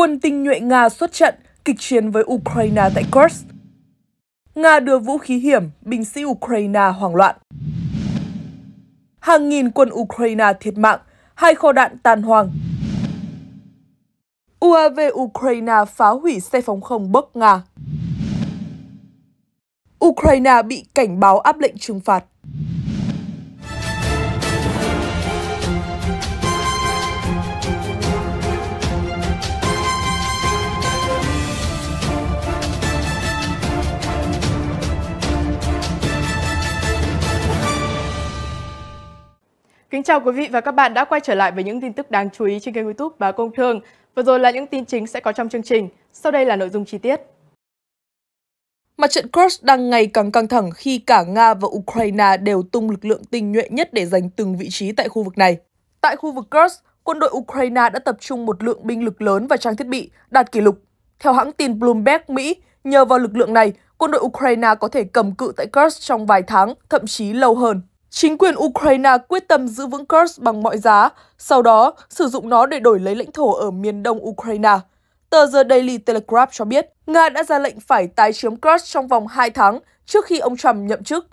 quân tinh nhuệ Nga xuất trận, kịch chiến với Ukraine tại Kursk. Nga đưa vũ khí hiểm, binh sĩ Ukraine hoảng loạn. Hàng nghìn quân Ukraine thiệt mạng, hai kho đạn tàn hoang. UAV Ukraine phá hủy xe phóng không bốc Nga. Ukraine bị cảnh báo áp lệnh trừng phạt. Kính chào quý vị và các bạn đã quay trở lại với những tin tức đáng chú ý trên kênh youtube Báo Công Thương. Vừa rồi là những tin chính sẽ có trong chương trình, sau đây là nội dung chi tiết. Mặt trận Kursk đang ngày càng căng thẳng khi cả Nga và Ukraine đều tung lực lượng tinh nhuệ nhất để giành từng vị trí tại khu vực này. Tại khu vực Kursk, quân đội Ukraine đã tập trung một lượng binh lực lớn và trang thiết bị, đạt kỷ lục. Theo hãng tin Bloomberg Mỹ, nhờ vào lực lượng này, quân đội Ukraine có thể cầm cự tại Kursk trong vài tháng, thậm chí lâu hơn. Chính quyền Ukraine quyết tâm giữ vững Kursk bằng mọi giá, sau đó sử dụng nó để đổi lấy lãnh thổ ở miền đông Ukraine. Tờ The Daily Telegraph cho biết, Nga đã ra lệnh phải tái chiếm Kursk trong vòng 2 tháng trước khi ông Trump nhậm chức.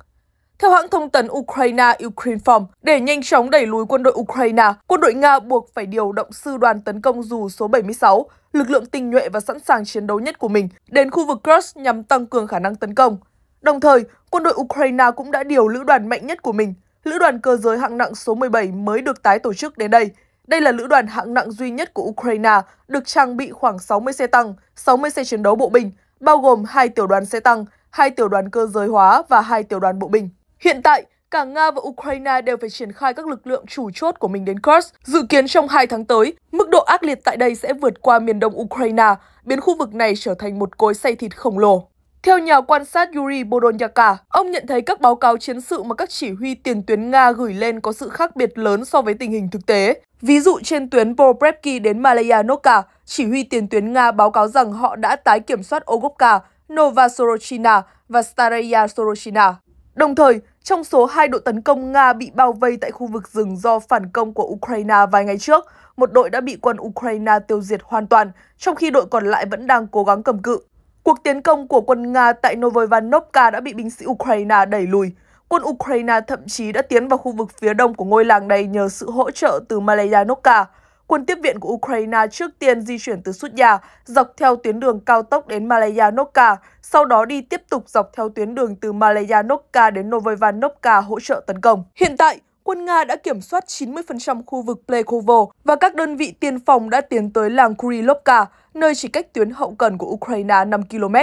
Theo hãng thông tấn Ukraine Ukrinform, để nhanh chóng đẩy lùi quân đội Ukraine, quân đội Nga buộc phải điều động sư đoàn tấn công dù số 76, lực lượng tinh nhuệ và sẵn sàng chiến đấu nhất của mình, đến khu vực Kursk nhằm tăng cường khả năng tấn công. Đồng thời, quân đội Ukraine cũng đã điều lữ đoàn mạnh nhất của mình, lữ đoàn cơ giới hạng nặng số 17 mới được tái tổ chức đến đây. Đây là lữ đoàn hạng nặng duy nhất của Ukraine, được trang bị khoảng 60 xe tăng, 60 xe chiến đấu bộ binh, bao gồm hai tiểu đoàn xe tăng, hai tiểu đoàn cơ giới hóa và hai tiểu đoàn bộ binh. Hiện tại, cả Nga và Ukraine đều phải triển khai các lực lượng chủ chốt của mình đến Kursk. Dự kiến trong 2 tháng tới, mức độ ác liệt tại đây sẽ vượt qua miền đông Ukraine, biến khu vực này trở thành một cối xay thịt khổng lồ. Theo nhà quan sát Yuri Borodnyaka, ông nhận thấy các báo cáo chiến sự mà các chỉ huy tiền tuyến Nga gửi lên có sự khác biệt lớn so với tình hình thực tế. Ví dụ trên tuyến Poprepki đến Malayanovka, chỉ huy tiền tuyến Nga báo cáo rằng họ đã tái kiểm soát Ogovka, Novosorochina và Staraya Sorochina. Đồng thời, trong số hai đội tấn công Nga bị bao vây tại khu vực rừng do phản công của Ukraine vài ngày trước, một đội đã bị quân Ukraine tiêu diệt hoàn toàn, trong khi đội còn lại vẫn đang cố gắng cầm cự. Cuộc tiến công của quân Nga tại Novoivanovka đã bị binh sĩ Ukraine đẩy lùi. Quân Ukraine thậm chí đã tiến vào khu vực phía đông của ngôi làng này nhờ sự hỗ trợ từ Malayanovka. Quân tiếp viện của Ukraine trước tiên di chuyển từ Sudya dọc theo tuyến đường cao tốc đến Malayanovka, sau đó đi tiếp tục dọc theo tuyến đường từ Malayanovka đến Novoivanovka hỗ trợ tấn công. Hiện tại, quân Nga đã kiểm soát 90% khu vực Plekovo và các đơn vị tiên phòng đã tiến tới làng Kurilovka, nơi chỉ cách tuyến hậu cần của Ukraine 5 km.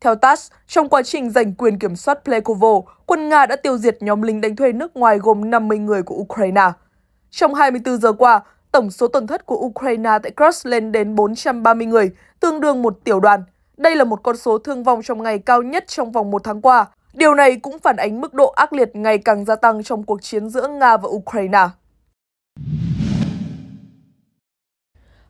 Theo TASS, trong quá trình giành quyền kiểm soát Plekovo, quân Nga đã tiêu diệt nhóm lính đánh thuê nước ngoài gồm 50 người của Ukraine. Trong 24 giờ qua, tổng số tổn thất của Ukraine tại Kursk lên đến 430 người, tương đương một tiểu đoàn. Đây là một con số thương vong trong ngày cao nhất trong vòng một tháng qua. Điều này cũng phản ánh mức độ ác liệt ngày càng gia tăng trong cuộc chiến giữa Nga và Ukraine.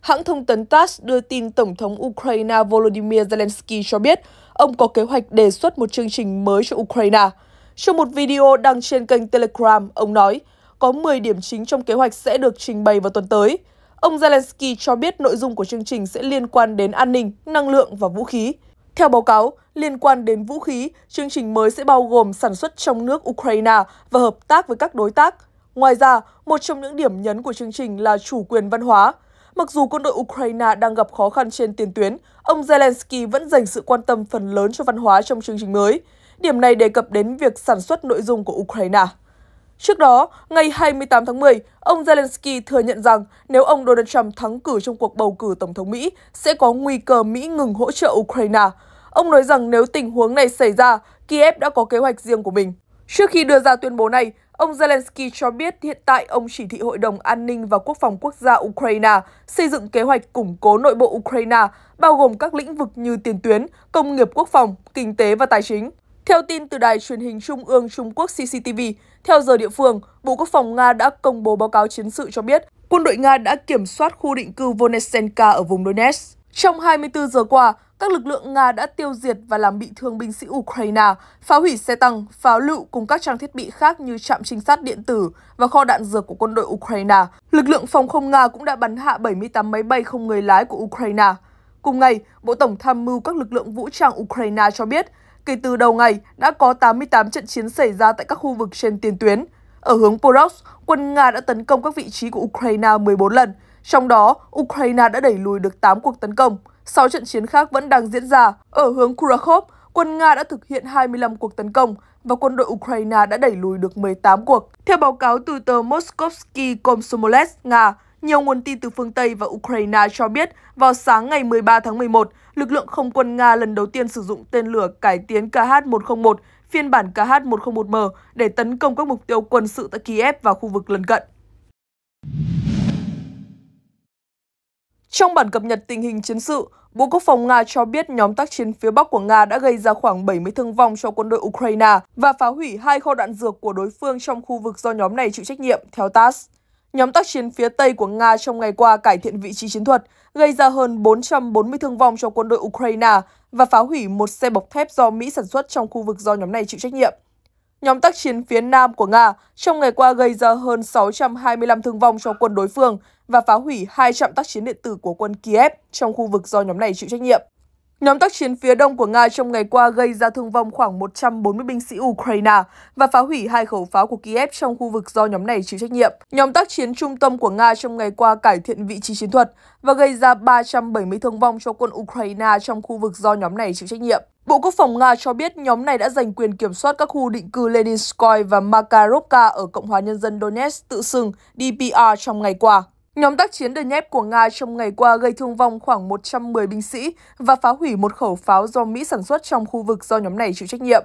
Hãng thông tấn TASS đưa tin Tổng thống Ukraine Volodymyr Zelensky cho biết ông có kế hoạch đề xuất một chương trình mới cho Ukraine. Trong một video đăng trên kênh Telegram, ông nói có 10 điểm chính trong kế hoạch sẽ được trình bày vào tuần tới. Ông Zelensky cho biết nội dung của chương trình sẽ liên quan đến an ninh, năng lượng và vũ khí. Theo báo cáo, liên quan đến vũ khí, chương trình mới sẽ bao gồm sản xuất trong nước Ukraine và hợp tác với các đối tác. Ngoài ra, một trong những điểm nhấn của chương trình là chủ quyền văn hóa. Mặc dù quân đội Ukraine đang gặp khó khăn trên tiền tuyến, ông Zelensky vẫn dành sự quan tâm phần lớn cho văn hóa trong chương trình mới. Điểm này đề cập đến việc sản xuất nội dung của Ukraine. Trước đó, ngày 28 tháng 10, ông Zelensky thừa nhận rằng nếu ông Donald Trump thắng cử trong cuộc bầu cử Tổng thống Mỹ, sẽ có nguy cơ Mỹ ngừng hỗ trợ Ukraine – Ông nói rằng nếu tình huống này xảy ra, Kiev đã có kế hoạch riêng của mình. Trước khi đưa ra tuyên bố này, ông Zelensky cho biết hiện tại ông chỉ thị Hội đồng An ninh và Quốc phòng Quốc gia Ukraine xây dựng kế hoạch củng cố nội bộ Ukraine, bao gồm các lĩnh vực như tiền tuyến, công nghiệp quốc phòng, kinh tế và tài chính. Theo tin từ đài truyền hình Trung ương Trung Quốc CCTV, theo giờ địa phương, Bộ Quốc phòng Nga đã công bố báo cáo chiến sự cho biết quân đội Nga đã kiểm soát khu định cư Vonesenka ở vùng Donetsk. Trong 24 giờ qua, các lực lượng Nga đã tiêu diệt và làm bị thương binh sĩ Ukraine, phá hủy xe tăng, pháo lựu cùng các trang thiết bị khác như trạm trinh sát điện tử và kho đạn dược của quân đội Ukraine. Lực lượng phòng không Nga cũng đã bắn hạ 78 máy bay không người lái của Ukraine. Cùng ngày, Bộ Tổng tham mưu các lực lượng vũ trang Ukraine cho biết, kể từ đầu ngày đã có 88 trận chiến xảy ra tại các khu vực trên tiền tuyến. Ở hướng Poros, quân Nga đã tấn công các vị trí của Ukraine 14 lần, trong đó Ukraine đã đẩy lùi được 8 cuộc tấn công. Sáu trận chiến khác vẫn đang diễn ra. Ở hướng Kurakhov, quân Nga đã thực hiện 25 cuộc tấn công và quân đội Ukraine đã đẩy lùi được 18 cuộc. Theo báo cáo từ tờ Moskovsky Komsomolets, Nga, nhiều nguồn tin từ phương Tây và Ukraine cho biết vào sáng ngày 13 tháng 11, lực lượng không quân Nga lần đầu tiên sử dụng tên lửa cải tiến KH-101 phiên bản KH-101M để tấn công các mục tiêu quân sự tại Kiev và khu vực lân cận. Trong bản cập nhật tình hình chiến sự, Bộ Quốc phòng Nga cho biết nhóm tác chiến phía Bắc của Nga đã gây ra khoảng 70 thương vong cho quân đội Ukraine và phá hủy hai kho đạn dược của đối phương trong khu vực do nhóm này chịu trách nhiệm, theo TASS. Nhóm tác chiến phía Tây của Nga trong ngày qua cải thiện vị trí chiến thuật, gây ra hơn 440 thương vong cho quân đội Ukraine và phá hủy một xe bọc thép do Mỹ sản xuất trong khu vực do nhóm này chịu trách nhiệm. Nhóm tác chiến phía Nam của Nga trong ngày qua gây ra hơn 625 thương vong cho quân đối phương và phá hủy hai trạm tác chiến điện tử của quân Kiev trong khu vực do nhóm này chịu trách nhiệm. Nhóm tác chiến phía đông của Nga trong ngày qua gây ra thương vong khoảng 140 binh sĩ Ukraine và phá hủy hai khẩu pháo của Kiev trong khu vực do nhóm này chịu trách nhiệm. Nhóm tác chiến trung tâm của Nga trong ngày qua cải thiện vị trí chiến thuật và gây ra 370 thương vong cho quân Ukraine trong khu vực do nhóm này chịu trách nhiệm. Bộ Quốc phòng Nga cho biết nhóm này đã giành quyền kiểm soát các khu định cư Leninskoy và Makarovka ở Cộng hòa Nhân dân Donetsk tự xưng DPR trong ngày qua. Nhóm tác chiến Donetsk của Nga trong ngày qua gây thương vong khoảng 110 binh sĩ và phá hủy một khẩu pháo do Mỹ sản xuất trong khu vực do nhóm này chịu trách nhiệm.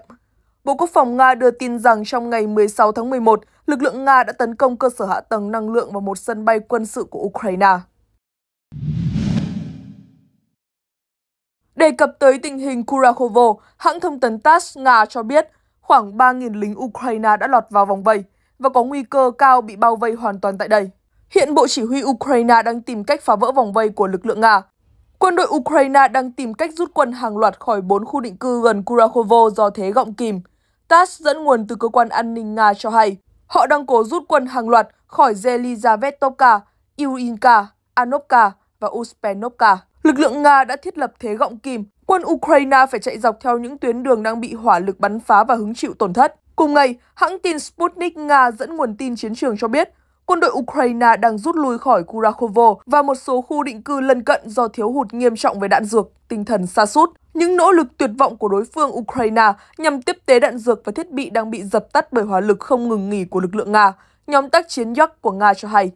Bộ Quốc phòng Nga đưa tin rằng trong ngày 16 tháng 11, lực lượng Nga đã tấn công cơ sở hạ tầng năng lượng và một sân bay quân sự của Ukraine. Đề cập tới tình hình Kurakovo, hãng thông tấn TASS Nga cho biết khoảng 3.000 lính Ukraine đã lọt vào vòng vây và có nguy cơ cao bị bao vây hoàn toàn tại đây. Hiện Bộ Chỉ huy Ukraine đang tìm cách phá vỡ vòng vây của lực lượng Nga. Quân đội Ukraine đang tìm cách rút quân hàng loạt khỏi 4 khu định cư gần Kurakovo do thế gọng kìm. TASS dẫn nguồn từ cơ quan an ninh Nga cho hay, họ đang cố rút quân hàng loạt khỏi Zelizavetovka, Iuinka, Anopka và Uspenovka. Lực lượng Nga đã thiết lập thế gọng kìm, quân Ukraine phải chạy dọc theo những tuyến đường đang bị hỏa lực bắn phá và hứng chịu tổn thất. Cùng ngày, hãng tin Sputnik Nga dẫn nguồn tin chiến trường cho biết, quân đội Ukraine đang rút lui khỏi Kurakovo và một số khu định cư lân cận do thiếu hụt nghiêm trọng về đạn dược, tinh thần sa sút. Những nỗ lực tuyệt vọng của đối phương Ukraine nhằm tiếp tế đạn dược và thiết bị đang bị dập tắt bởi hỏa lực không ngừng nghỉ của lực lượng Nga, nhóm tác chiến Yak của Nga cho hay.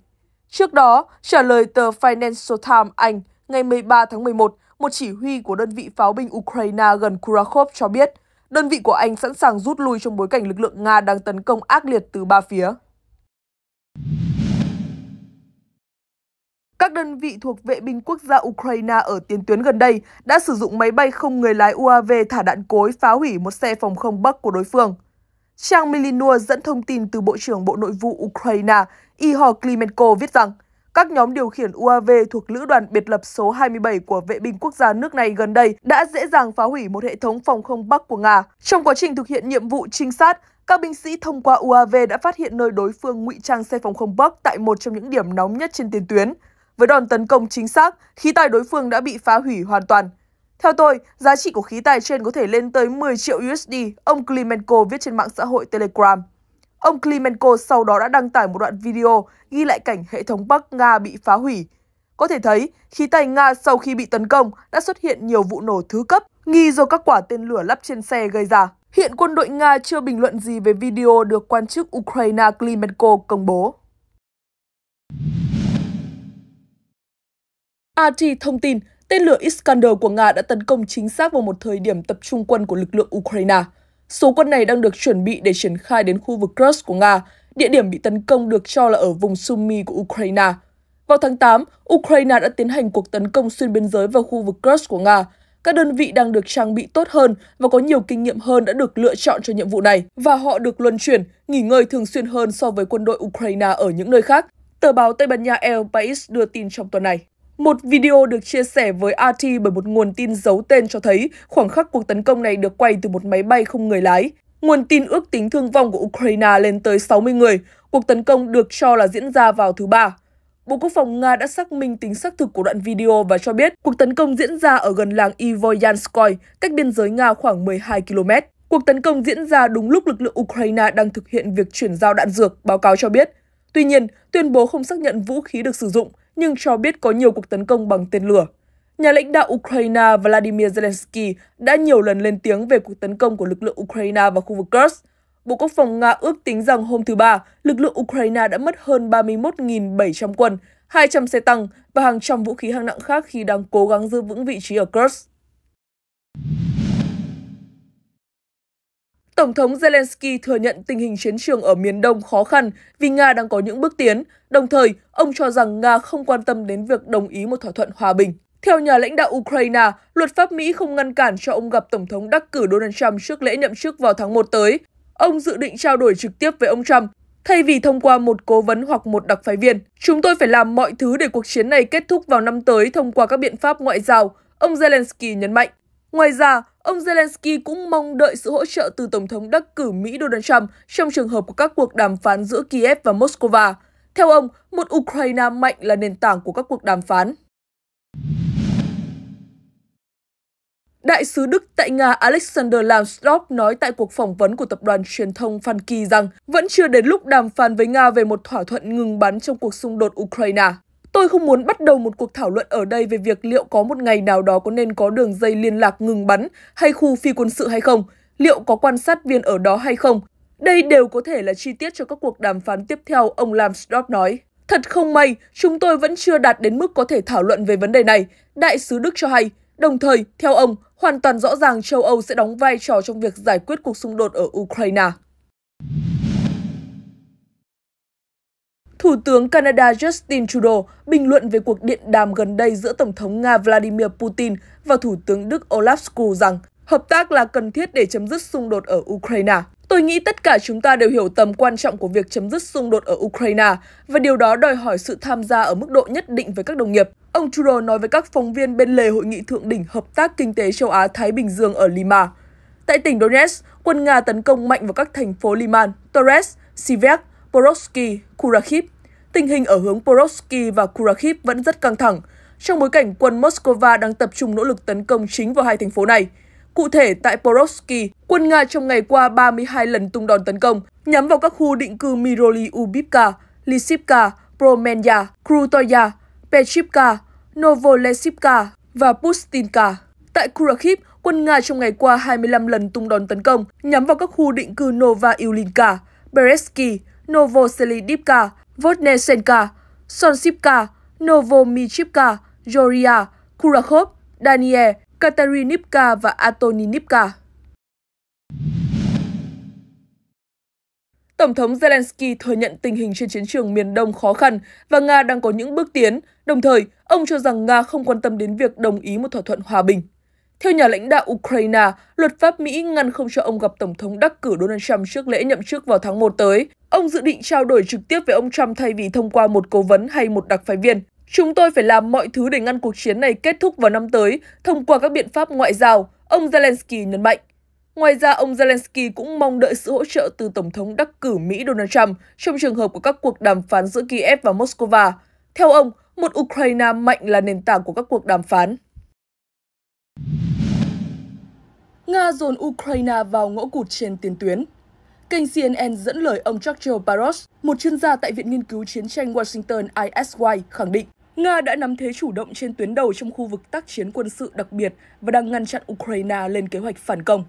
Trước đó, trả lời tờ Financial Times Anh, ngày 13 tháng 11, một chỉ huy của đơn vị pháo binh Ukraine gần Kurakhov cho biết, đơn vị của Anh sẵn sàng rút lui trong bối cảnh lực lượng Nga đang tấn công ác liệt từ ba phía. Các đơn vị thuộc vệ binh quốc gia Ukraine ở tiền tuyến gần đây đã sử dụng máy bay không người lái UAV thả đạn cối phá hủy một xe phòng không Bắc của đối phương. Trang Milinua dẫn thông tin từ Bộ trưởng Bộ Nội vụ Ukraine Ihor Klimenko viết rằng, các nhóm điều khiển UAV thuộc Lữ đoàn biệt lập số 27 của vệ binh quốc gia nước này gần đây đã dễ dàng phá hủy một hệ thống phòng không Bắc của Nga. Trong quá trình thực hiện nhiệm vụ trinh sát, các binh sĩ thông qua UAV đã phát hiện nơi đối phương ngụy trang xe phòng không Bắc tại một trong những điểm nóng nhất trên tiền tuyến. Với đòn tấn công chính xác, khí tài đối phương đã bị phá hủy hoàn toàn. Theo tôi, giá trị của khí tài trên có thể lên tới 10 triệu USD, ông Klimenko viết trên mạng xã hội Telegram. Ông Klimenko sau đó đã đăng tải một đoạn video ghi lại cảnh hệ thống Bắc Nga bị phá hủy. Có thể thấy, khí tài Nga sau khi bị tấn công đã xuất hiện nhiều vụ nổ thứ cấp, nghi do các quả tên lửa lắp trên xe gây ra. Hiện quân đội Nga chưa bình luận gì về video được quan chức Ukraine Klimenko công bố. RT à, thông tin, tên lửa Iskander của Nga đã tấn công chính xác vào một thời điểm tập trung quân của lực lượng Ukraine. Số quân này đang được chuẩn bị để triển khai đến khu vực Kursk của Nga, địa điểm bị tấn công được cho là ở vùng Sumy của Ukraine. Vào tháng 8, Ukraine đã tiến hành cuộc tấn công xuyên biên giới vào khu vực Kursk của Nga. Các đơn vị đang được trang bị tốt hơn và có nhiều kinh nghiệm hơn đã được lựa chọn cho nhiệm vụ này, và họ được luân chuyển, nghỉ ngơi thường xuyên hơn so với quân đội Ukraine ở những nơi khác. Tờ báo Tây Ban Nha El País đưa tin trong tuần này. Một video được chia sẻ với RT bởi một nguồn tin giấu tên cho thấy khoảng khắc cuộc tấn công này được quay từ một máy bay không người lái. Nguồn tin ước tính thương vong của Ukraine lên tới 60 người. Cuộc tấn công được cho là diễn ra vào thứ Ba. Bộ Quốc phòng Nga đã xác minh tính xác thực của đoạn video và cho biết cuộc tấn công diễn ra ở gần làng Ivoyanskoy, cách biên giới Nga khoảng 12 km. Cuộc tấn công diễn ra đúng lúc lực lượng Ukraine đang thực hiện việc chuyển giao đạn dược, báo cáo cho biết. Tuy nhiên, tuyên bố không xác nhận vũ khí được sử dụng, nhưng cho biết có nhiều cuộc tấn công bằng tên lửa. Nhà lãnh đạo Ukraine Vladimir Zelensky đã nhiều lần lên tiếng về cuộc tấn công của lực lượng Ukraine vào khu vực Kursk. Bộ Quốc phòng Nga ước tính rằng hôm thứ Ba, lực lượng Ukraine đã mất hơn 31.700 quân, 200 xe tăng và hàng trăm vũ khí hạng nặng khác khi đang cố gắng giữ vững vị trí ở Kursk. Tổng thống Zelensky thừa nhận tình hình chiến trường ở miền Đông khó khăn vì Nga đang có những bước tiến, đồng thời ông cho rằng Nga không quan tâm đến việc đồng ý một thỏa thuận hòa bình. Theo nhà lãnh đạo Ukraine, luật pháp Mỹ không ngăn cản cho ông gặp Tổng thống đắc cử Donald Trump trước lễ nhậm chức vào tháng 1 tới. Ông dự định trao đổi trực tiếp với ông Trump, thay vì thông qua một cố vấn hoặc một đặc phái viên. Chúng tôi phải làm mọi thứ để cuộc chiến này kết thúc vào năm tới thông qua các biện pháp ngoại giao, ông Zelensky nhấn mạnh. Ngoài ra, Ông Zelensky cũng mong đợi sự hỗ trợ từ Tổng thống đắc cử Mỹ Donald Trump trong trường hợp của các cuộc đàm phán giữa Kiev và Moscow. Theo ông, một Ukraine mạnh là nền tảng của các cuộc đàm phán. Đại sứ Đức tại Nga Alexander Lambsdorff nói tại cuộc phỏng vấn của tập đoàn truyền thông Phan rằng vẫn chưa đến lúc đàm phán với Nga về một thỏa thuận ngừng bắn trong cuộc xung đột Ukraine. Tôi không muốn bắt đầu một cuộc thảo luận ở đây về việc liệu có một ngày nào đó có nên có đường dây liên lạc ngừng bắn hay khu phi quân sự hay không, liệu có quan sát viên ở đó hay không. Đây đều có thể là chi tiết cho các cuộc đàm phán tiếp theo, ông Lambsdorff nói. Thật không may, chúng tôi vẫn chưa đạt đến mức có thể thảo luận về vấn đề này, đại sứ Đức cho hay. Đồng thời, theo ông, hoàn toàn rõ ràng châu Âu sẽ đóng vai trò trong việc giải quyết cuộc xung đột ở Ukraine. Thủ tướng Canada Justin Trudeau bình luận về cuộc điện đàm gần đây giữa Tổng thống Nga Vladimir Putin và Thủ tướng Đức Olaf Scholz rằng hợp tác là cần thiết để chấm dứt xung đột ở Ukraine. Tôi nghĩ tất cả chúng ta đều hiểu tầm quan trọng của việc chấm dứt xung đột ở Ukraine và điều đó đòi hỏi sự tham gia ở mức độ nhất định với các đồng nghiệp. Ông Trudeau nói với các phóng viên bên lề hội nghị thượng đỉnh hợp tác kinh tế châu Á-Thái Bình Dương ở Lima. Tại tỉnh Donetsk, quân Nga tấn công mạnh vào các thành phố Liman, Torres, Sivek Porosky, Kurakhib. Tình hình ở hướng Porosky và Kurakhib vẫn rất căng thẳng, trong bối cảnh quân Moscow đang tập trung nỗ lực tấn công chính vào hai thành phố này. Cụ thể, tại Porosky, quân Nga trong ngày qua 32 lần tung đòn tấn công, nhắm vào các khu định cư Miroli, Ubivka, Lisivka, Promenya, Krutoya, Pechivka, Novolesivka và Pustinka. Tại Kurakhib, quân Nga trong ngày qua 25 lần tung đòn tấn công, nhắm vào các khu định cư Nova Iulinka, Beresky, Novoselidivka, Vodnesenka, Sonsipka, Novomichivka, Joria, Kurakhov, Daniel, Katarinipka và Antoninivka. Tổng thống Zelensky thừa nhận tình hình trên chiến trường miền Đông khó khăn và Nga đang có những bước tiến, đồng thời ông cho rằng Nga không quan tâm đến việc đồng ý một thỏa thuận hòa bình. Theo nhà lãnh đạo Ukraine, luật pháp Mỹ ngăn không cho ông gặp Tổng thống đắc cử Donald Trump trước lễ nhậm chức vào tháng 1 tới. Ông dự định trao đổi trực tiếp với ông Trump thay vì thông qua một cố vấn hay một đặc phái viên. Chúng tôi phải làm mọi thứ để ngăn cuộc chiến này kết thúc vào năm tới thông qua các biện pháp ngoại giao, ông Zelensky nhấn mạnh. Ngoài ra, ông Zelensky cũng mong đợi sự hỗ trợ từ Tổng thống đắc cử Mỹ Donald Trump trong trường hợp của các cuộc đàm phán giữa Kiev và Moscow. Theo ông, một Ukraine mạnh là nền tảng của các cuộc đàm phán. Nga dồn Ukraine vào ngõ cụt trên tiền tuyến. Kênh CNN dẫn lời ông Churchill Barros, một chuyên gia tại Viện Nghiên cứu Chiến tranh Washington ISY, khẳng định Nga đã nắm thế chủ động trên tuyến đầu trong khu vực tác chiến quân sự đặc biệt và đang ngăn chặn Ukraine lên kế hoạch phản công.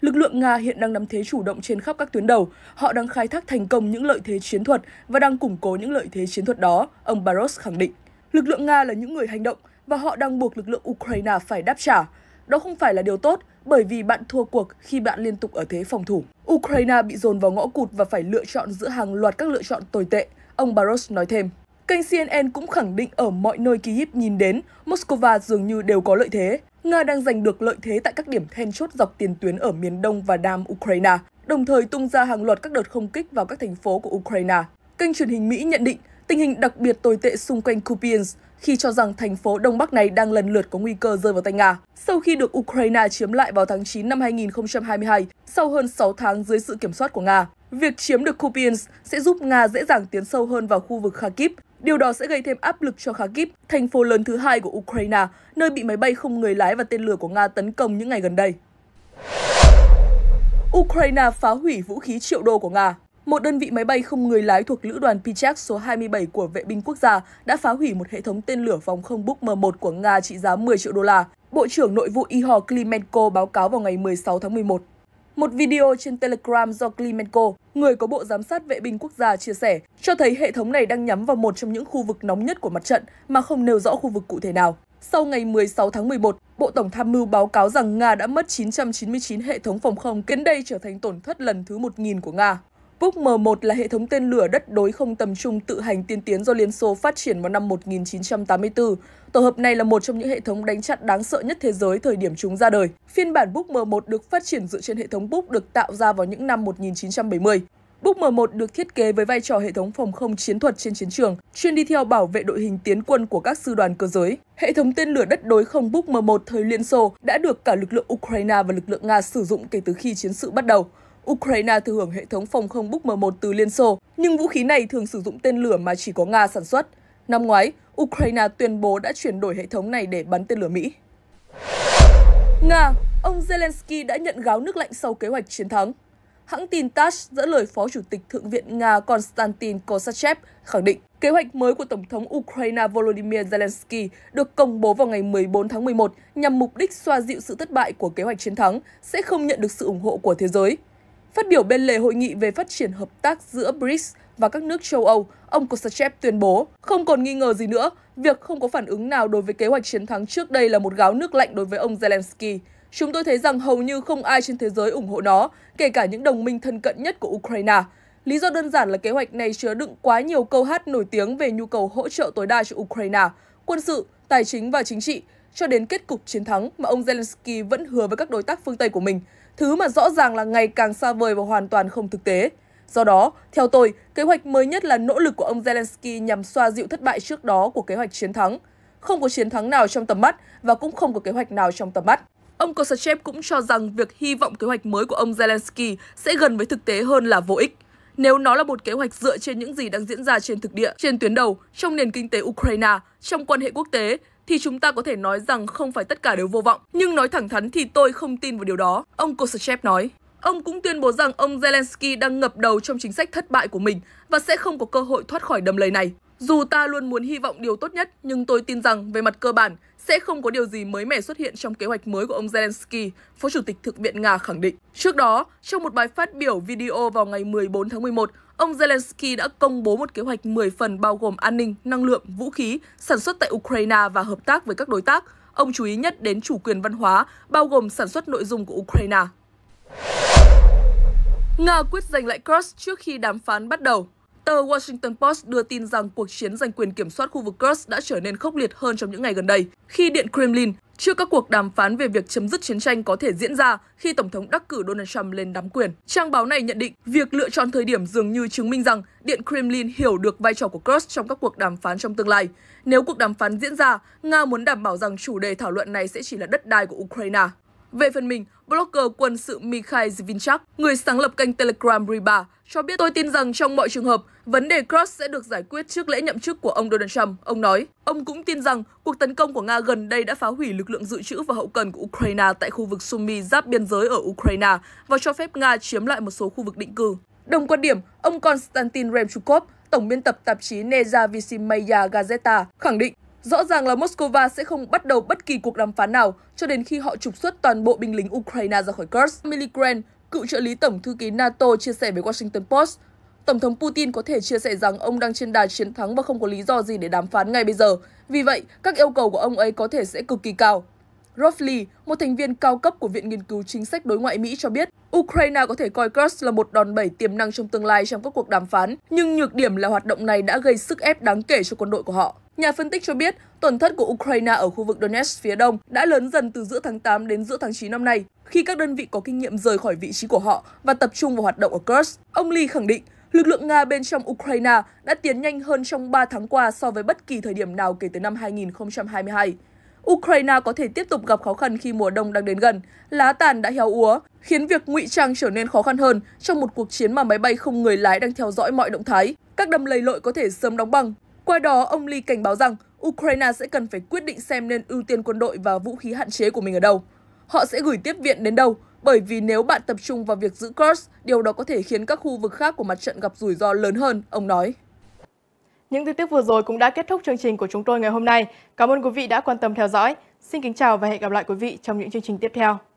Lực lượng Nga hiện đang nắm thế chủ động trên khắp các tuyến đầu. Họ đang khai thác thành công những lợi thế chiến thuật và đang củng cố những lợi thế chiến thuật đó, ông Barros khẳng định. Lực lượng Nga là những người hành động và họ đang buộc lực lượng Ukraine phải đáp trả. Đó không phải là điều tốt bởi vì bạn thua cuộc khi bạn liên tục ở thế phòng thủ. Ukraine bị dồn vào ngõ cụt và phải lựa chọn giữa hàng loạt các lựa chọn tồi tệ, ông Barros nói thêm. Kênh CNN cũng khẳng định ở mọi nơi Kyiv nhìn đến, Moscow dường như đều có lợi thế. Nga đang giành được lợi thế tại các điểm then chốt dọc tiền tuyến ở miền đông và nam Ukraine, đồng thời tung ra hàng loạt các đợt không kích vào các thành phố của Ukraine. Kênh truyền hình Mỹ nhận định tình hình đặc biệt tồi tệ xung quanh Kupiansk khi cho rằng thành phố Đông Bắc này đang lần lượt có nguy cơ rơi vào tay Nga. Sau khi được Ukraine chiếm lại vào tháng 9 năm 2022, sau hơn 6 tháng dưới sự kiểm soát của Nga, việc chiếm được Kupiansk sẽ giúp Nga dễ dàng tiến sâu hơn vào khu vực Kharkiv. Điều đó sẽ gây thêm áp lực cho Kharkiv, thành phố lớn thứ hai của Ukraine, nơi bị máy bay không người lái và tên lửa của Nga tấn công những ngày gần đây. Ukraine phá hủy vũ khí triệu đô của Nga một đơn vị máy bay không người lái thuộc lữ đoàn Pichak số 27 của vệ binh quốc gia đã phá hủy một hệ thống tên lửa phòng không Buk M1 của Nga trị giá 10 triệu đô la. Bộ trưởng Nội vụ Ihor Klimenko báo cáo vào ngày 16 tháng 11. Một video trên Telegram do Klimenko, người có bộ giám sát vệ binh quốc gia chia sẻ, cho thấy hệ thống này đang nhắm vào một trong những khu vực nóng nhất của mặt trận mà không nêu rõ khu vực cụ thể nào. Sau ngày 16 tháng 11, Bộ Tổng tham mưu báo cáo rằng Nga đã mất 999 hệ thống phòng không, khiến đây trở thành tổn thất lần thứ 1.000 của Nga. Buk M1 là hệ thống tên lửa đất đối không tầm trung tự hành tiên tiến do Liên Xô phát triển vào năm 1984. Tổ hợp này là một trong những hệ thống đánh chặn đáng sợ nhất thế giới thời điểm chúng ra đời. Phiên bản Buk M1 được phát triển dựa trên hệ thống Buk được tạo ra vào những năm 1970. Buk M1 được thiết kế với vai trò hệ thống phòng không chiến thuật trên chiến trường, chuyên đi theo bảo vệ đội hình tiến quân của các sư đoàn cơ giới. Hệ thống tên lửa đất đối không Buk M1 thời Liên Xô đã được cả lực lượng Ukraine và lực lượng Nga sử dụng kể từ khi chiến sự bắt đầu. Ukraine thừa hưởng hệ thống phòng không Buk M1 từ Liên Xô, nhưng vũ khí này thường sử dụng tên lửa mà chỉ có Nga sản xuất. Năm ngoái, Ukraine tuyên bố đã chuyển đổi hệ thống này để bắn tên lửa Mỹ. Nga, ông Zelensky đã nhận gáo nước lạnh sau kế hoạch chiến thắng. Hãng tin TASS dẫn lời Phó Chủ tịch Thượng viện Nga Konstantin Kosachev khẳng định kế hoạch mới của Tổng thống Ukraine Volodymyr Zelensky được công bố vào ngày 14 tháng 11 nhằm mục đích xoa dịu sự thất bại của kế hoạch chiến thắng sẽ không nhận được sự ủng hộ của thế giới. Phát biểu bên lề hội nghị về phát triển hợp tác giữa BRICS và các nước châu Âu, ông Kosachev tuyên bố, không còn nghi ngờ gì nữa, việc không có phản ứng nào đối với kế hoạch chiến thắng trước đây là một gáo nước lạnh đối với ông Zelensky. Chúng tôi thấy rằng hầu như không ai trên thế giới ủng hộ nó, kể cả những đồng minh thân cận nhất của Ukraine. Lý do đơn giản là kế hoạch này chứa đựng quá nhiều câu hát nổi tiếng về nhu cầu hỗ trợ tối đa cho Ukraine, quân sự, tài chính và chính trị, cho đến kết cục chiến thắng mà ông Zelensky vẫn hứa với các đối tác phương Tây của mình – thứ mà rõ ràng là ngày càng xa vời và hoàn toàn không thực tế. Do đó, theo tôi, kế hoạch mới nhất là nỗ lực của ông Zelensky nhằm xoa dịu thất bại trước đó của kế hoạch chiến thắng. Không có chiến thắng nào trong tầm mắt và cũng không có kế hoạch nào trong tầm mắt. Ông Kosachev cũng cho rằng việc hy vọng kế hoạch mới của ông Zelensky sẽ gần với thực tế hơn là vô ích. Nếu nó là một kế hoạch dựa trên những gì đang diễn ra trên thực địa, trên tuyến đầu, trong nền kinh tế Ukraine, trong quan hệ quốc tế, thì chúng ta có thể nói rằng không phải tất cả đều vô vọng. Nhưng nói thẳng thắn thì tôi không tin vào điều đó, ông Kosachev nói. Ông cũng tuyên bố rằng ông Zelensky đang ngập đầu trong chính sách thất bại của mình và sẽ không có cơ hội thoát khỏi đầm lầy này. Dù ta luôn muốn hy vọng điều tốt nhất, nhưng tôi tin rằng về mặt cơ bản sẽ không có điều gì mới mẻ xuất hiện trong kế hoạch mới của ông Zelensky, Phó Chủ tịch Thượng viện Nga khẳng định. Trước đó, trong một bài phát biểu video vào ngày 14 tháng 11, Ông Zelensky đã công bố một kế hoạch 10 phần bao gồm an ninh, năng lượng, vũ khí, sản xuất tại Ukraine và hợp tác với các đối tác. Ông chú ý nhất đến chủ quyền văn hóa, bao gồm sản xuất nội dung của Ukraine. Nga quyết giành lại Kursk trước khi đàm phán bắt đầu. Tờ Washington Post đưa tin rằng cuộc chiến giành quyền kiểm soát khu vực Kursk đã trở nên khốc liệt hơn trong những ngày gần đây, khi Điện Kremlin trước các cuộc đàm phán về việc chấm dứt chiến tranh có thể diễn ra khi Tổng thống đắc cử Donald Trump lên nắm quyền. Trang báo này nhận định việc lựa chọn thời điểm dường như chứng minh rằng Điện Kremlin hiểu được vai trò của Kursk trong các cuộc đàm phán trong tương lai. Nếu cuộc đàm phán diễn ra, Nga muốn đảm bảo rằng chủ đề thảo luận này sẽ chỉ là đất đai của Ukraine. Về phần mình, blogger quân sự Mikhail Zvinchak, người sáng lập kênh Telegram Reba cho biết tôi tin rằng trong mọi trường hợp, vấn đề Cross sẽ được giải quyết trước lễ nhậm chức của ông Donald Trump. Ông nói, ông cũng tin rằng cuộc tấn công của Nga gần đây đã phá hủy lực lượng dự trữ và hậu cần của Ukraine tại khu vực Sumy giáp biên giới ở Ukraine và cho phép Nga chiếm lại một số khu vực định cư. Đồng quan điểm, ông Konstantin Remchukov, tổng biên tập tạp chí Nezha Visimaya Gazeta, khẳng định Rõ ràng là Moscow sẽ không bắt đầu bất kỳ cuộc đàm phán nào cho đến khi họ trục xuất toàn bộ binh lính Ukraine ra khỏi Kursk. Milligren, cựu trợ lý tổng thư ký NATO, chia sẻ với Washington Post, Tổng thống Putin có thể chia sẻ rằng ông đang trên đà chiến thắng và không có lý do gì để đàm phán ngay bây giờ. Vì vậy, các yêu cầu của ông ấy có thể sẽ cực kỳ cao. Rolf Lee, một thành viên cao cấp của Viện Nghiên cứu Chính sách Đối ngoại Mỹ cho biết, Ukraine có thể coi Kursk là một đòn bẩy tiềm năng trong tương lai trong các cuộc đàm phán, nhưng nhược điểm là hoạt động này đã gây sức ép đáng kể cho quân đội của họ. Nhà phân tích cho biết, tổn thất của Ukraine ở khu vực Donetsk phía đông đã lớn dần từ giữa tháng 8 đến giữa tháng 9 năm nay, khi các đơn vị có kinh nghiệm rời khỏi vị trí của họ và tập trung vào hoạt động ở Kursk. Ông Lee khẳng định, lực lượng Nga bên trong Ukraine đã tiến nhanh hơn trong 3 tháng qua so với bất kỳ thời điểm nào kể từ năm 2022. Ukraine có thể tiếp tục gặp khó khăn khi mùa đông đang đến gần, lá tàn đã héo úa, khiến việc ngụy trang trở nên khó khăn hơn trong một cuộc chiến mà máy bay không người lái đang theo dõi mọi động thái. Các đầm lầy lội có thể sớm đóng băng, qua đó, ông Lee cảnh báo rằng Ukraine sẽ cần phải quyết định xem nên ưu tiên quân đội và vũ khí hạn chế của mình ở đâu. Họ sẽ gửi tiếp viện đến đâu, bởi vì nếu bạn tập trung vào việc giữ Kursk, điều đó có thể khiến các khu vực khác của mặt trận gặp rủi ro lớn hơn, ông nói. Những tin tức vừa rồi cũng đã kết thúc chương trình của chúng tôi ngày hôm nay. Cảm ơn quý vị đã quan tâm theo dõi. Xin kính chào và hẹn gặp lại quý vị trong những chương trình tiếp theo.